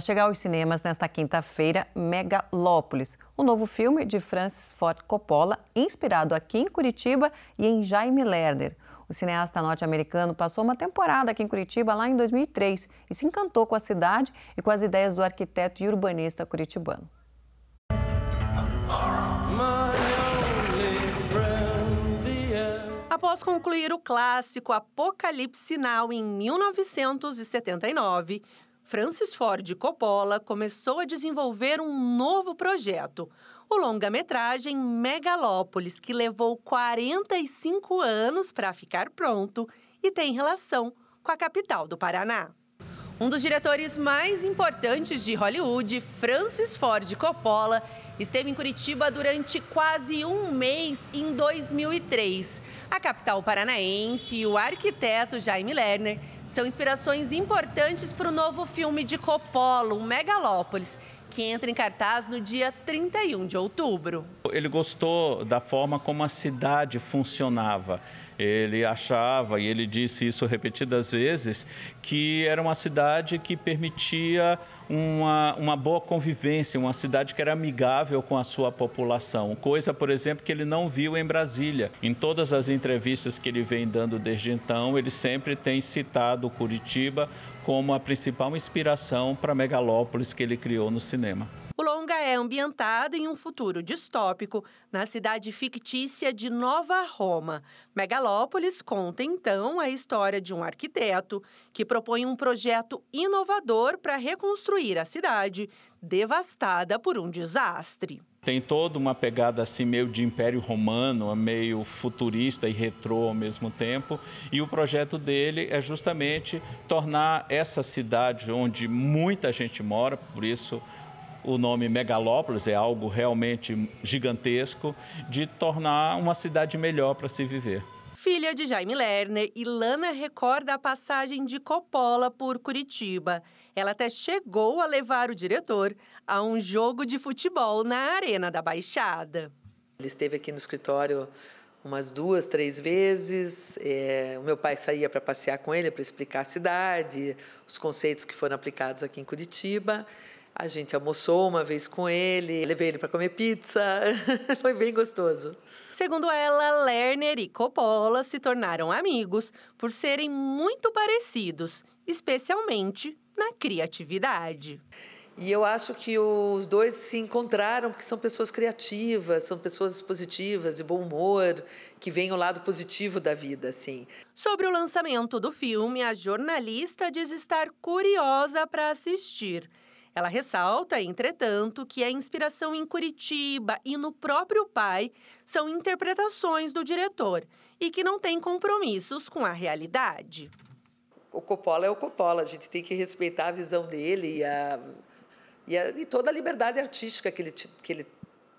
Chegar aos cinemas nesta quinta-feira, Megalópolis, o um novo filme de Francis Ford Coppola, inspirado aqui em Curitiba e em Jaime Lerner. O cineasta norte-americano passou uma temporada aqui em Curitiba lá em 2003 e se encantou com a cidade e com as ideias do arquiteto e urbanista curitibano. após concluir o clássico Apocalipse Sinal em 1979, Francis Ford Coppola começou a desenvolver um novo projeto, o longa-metragem Megalópolis, que levou 45 anos para ficar pronto e tem relação com a capital do Paraná. Um dos diretores mais importantes de Hollywood, Francis Ford Coppola, esteve em Curitiba durante quase um mês em 2003. A capital paranaense e o arquiteto Jaime Lerner são inspirações importantes para o novo filme de Coppola, Megalópolis, que entra em cartaz no dia 31 de outubro. Ele gostou da forma como a cidade funcionava. Ele achava, e ele disse isso repetidas vezes, que era uma cidade que permitia uma, uma boa convivência, uma cidade que era amigável com a sua população, coisa, por exemplo, que ele não viu em Brasília. Em todas as entrevistas que ele vem dando desde então, ele sempre tem citado Curitiba como a principal inspiração para Megalópolis que ele criou no cinema é ambientada em um futuro distópico na cidade fictícia de Nova Roma. Megalópolis conta então a história de um arquiteto que propõe um projeto inovador para reconstruir a cidade devastada por um desastre. Tem toda uma pegada assim meio de Império Romano, meio futurista e retrô ao mesmo tempo. E o projeto dele é justamente tornar essa cidade onde muita gente mora, por isso o nome megalópolis, é algo realmente gigantesco, de tornar uma cidade melhor para se viver. Filha de Jaime Lerner, Ilana recorda a passagem de Coppola por Curitiba. Ela até chegou a levar o diretor a um jogo de futebol na Arena da Baixada. Ele esteve aqui no escritório umas duas, três vezes. É, o meu pai saía para passear com ele, para explicar a cidade, os conceitos que foram aplicados aqui em Curitiba. A gente almoçou uma vez com ele, levei ele para comer pizza, foi bem gostoso. Segundo ela, Lerner e Coppola se tornaram amigos por serem muito parecidos, especialmente na criatividade. E eu acho que os dois se encontraram porque são pessoas criativas, são pessoas positivas, de bom humor, que veem o lado positivo da vida, assim. Sobre o lançamento do filme, a jornalista diz estar curiosa para assistir ela ressalta, entretanto, que a inspiração em Curitiba e no próprio pai são interpretações do diretor e que não tem compromissos com a realidade. O Coppola é o Coppola, a gente tem que respeitar a visão dele e, a, e, a, e toda a liberdade artística que ele, que ele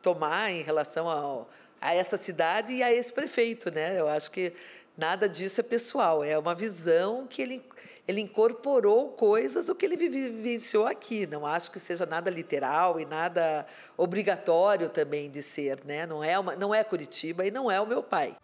tomar em relação ao, a essa cidade e a esse prefeito, né? Eu acho que Nada disso é pessoal, é uma visão que ele, ele incorporou coisas do que ele vivenciou aqui. Não acho que seja nada literal e nada obrigatório também de ser, né? Não é, uma, não é Curitiba e não é o meu pai.